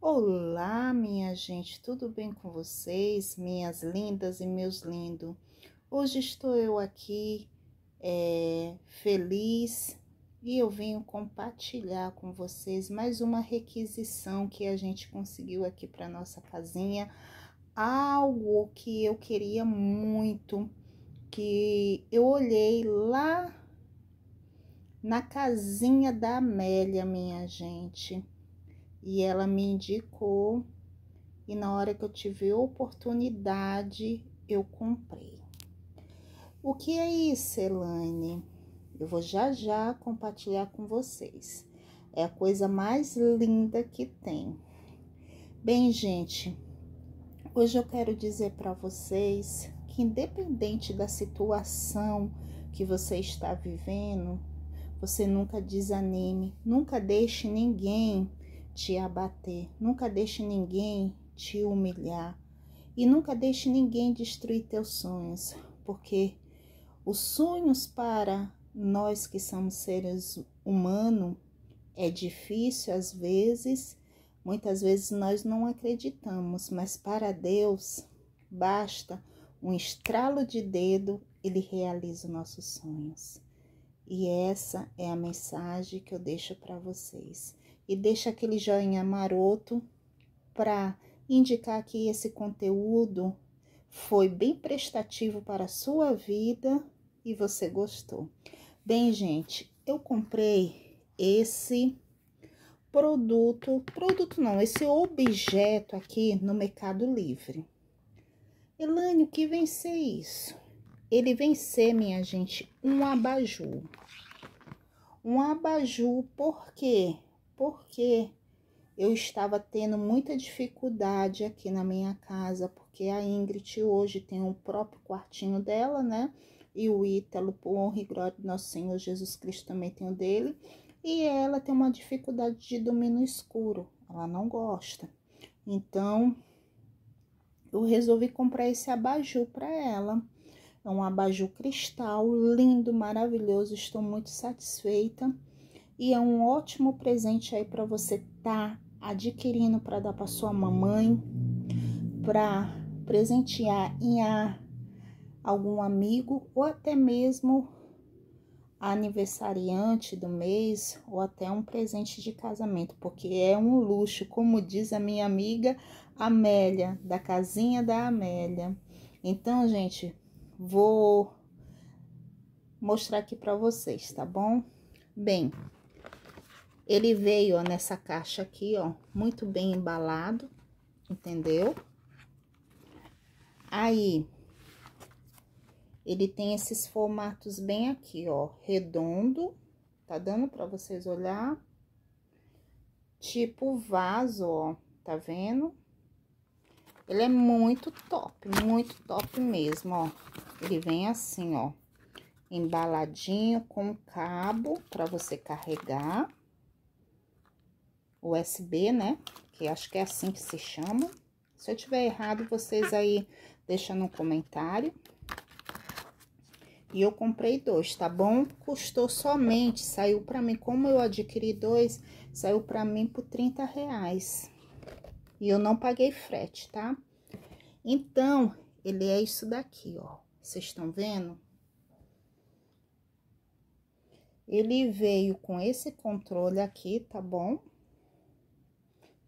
Olá, minha gente, tudo bem com vocês, minhas lindas e meus lindos? Hoje estou eu aqui é, feliz e eu venho compartilhar com vocês mais uma requisição que a gente conseguiu aqui para nossa casinha, algo que eu queria muito, que eu olhei lá na casinha da Amélia, minha gente e ela me indicou, e na hora que eu tive oportunidade, eu comprei. O que é isso, Elaine? Eu vou já já compartilhar com vocês. É a coisa mais linda que tem. Bem, gente, hoje eu quero dizer para vocês que independente da situação que você está vivendo, você nunca desanime, nunca deixe ninguém te abater, nunca deixe ninguém te humilhar e nunca deixe ninguém destruir teus sonhos, porque os sonhos para nós que somos seres humanos é difícil às vezes, muitas vezes nós não acreditamos, mas para Deus basta um estralo de dedo, ele realiza nossos sonhos. E essa é a mensagem que eu deixo para vocês. E deixa aquele joinha maroto para indicar que esse conteúdo foi bem prestativo para a sua vida e você gostou. Bem, gente, eu comprei esse produto, produto não, esse objeto aqui no Mercado Livre. Elane, o que vem ser isso? ele vem ser, minha gente, um abajur. Um abajur, por quê? Porque eu estava tendo muita dificuldade aqui na minha casa, porque a Ingrid hoje tem o próprio quartinho dela, né? E o Ítalo, por honra e glória do nosso Senhor Jesus Cristo, também tem o dele. E ela tem uma dificuldade de dormir no escuro, ela não gosta. Então, eu resolvi comprar esse abajur para ela. É um abajur cristal, lindo, maravilhoso. Estou muito satisfeita. E é um ótimo presente aí para você tá adquirindo para dar para sua mamãe, para presentear em a algum amigo ou até mesmo aniversariante do mês ou até um presente de casamento, porque é um luxo, como diz a minha amiga Amélia, da casinha da Amélia. Então, gente, vou mostrar aqui para vocês, tá bom? Bem, ele veio, ó, nessa caixa aqui, ó, muito bem embalado, entendeu? Aí, ele tem esses formatos bem aqui, ó, redondo, tá dando para vocês olhar? Tipo vaso, ó, tá vendo? Ele é muito top, muito top mesmo, ó. Ele vem assim, ó, embaladinho com cabo para você carregar. USB, né? Que acho que é assim que se chama. Se eu tiver errado, vocês aí deixam no comentário. E eu comprei dois, tá bom? Custou somente, saiu para mim, como eu adquiri dois, saiu para mim por 30 reais. E eu não paguei frete, tá? Então, ele é isso daqui, ó. Vocês estão vendo? Ele veio com esse controle aqui, tá bom?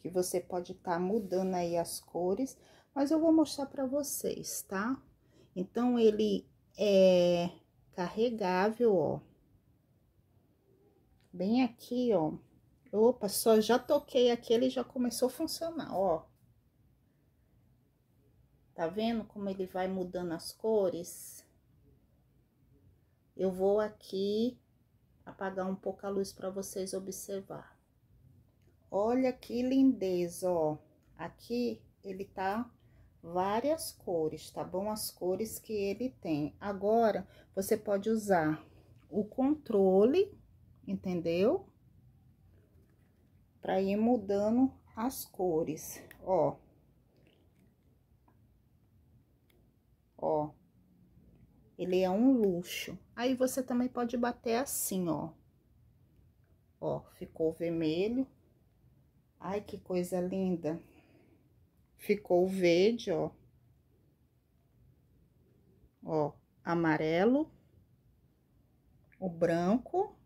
Que você pode estar tá mudando aí as cores, mas eu vou mostrar para vocês, tá? Então, ele é carregável, ó. Bem aqui, ó. Opa, só já toquei aqui, ele já começou a funcionar, ó. Tá vendo como ele vai mudando as cores? Eu vou aqui apagar um pouco a luz para vocês observar. Olha que lindeza, ó. Aqui ele tá várias cores, tá bom? As cores que ele tem. Agora, você pode usar o controle, entendeu? para ir mudando as cores, ó. Ó. Ele é um luxo. Aí, você também pode bater assim, ó. Ó, ficou vermelho. Ai, que coisa linda. Ficou verde, ó. Ó, amarelo. O branco.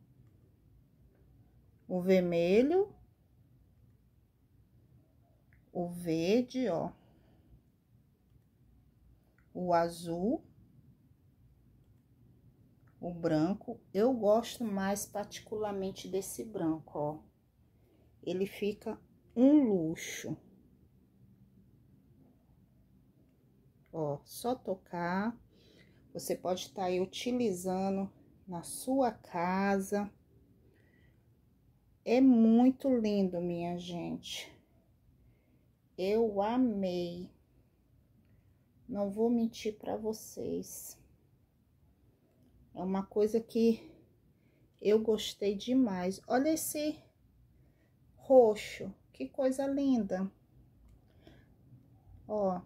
O vermelho o verde, ó, o azul, o branco. Eu gosto mais particularmente desse branco, ó. Ele fica um luxo. Ó, só tocar. Você pode estar tá aí utilizando na sua casa. É muito lindo, minha gente. Eu amei. Não vou mentir para vocês. É uma coisa que eu gostei demais. Olha esse roxo, que coisa linda. Ó,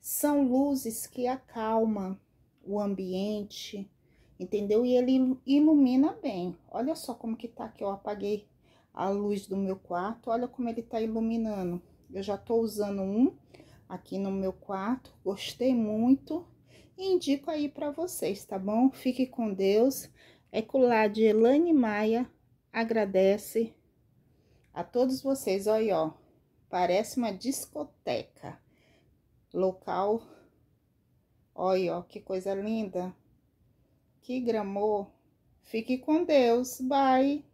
são luzes que acalmam o ambiente, entendeu? E ele ilumina bem. Olha só como que tá aqui, Eu apaguei a luz do meu quarto, olha como ele tá iluminando. Eu já tô usando um aqui no meu quarto, gostei muito e indico aí para vocês, tá bom? Fique com Deus. É Eculá de Elane Maia agradece a todos vocês. Olha, ó, parece uma discoteca. Local, olha, ó, que coisa linda. Que gramô. Fique com Deus. Bye.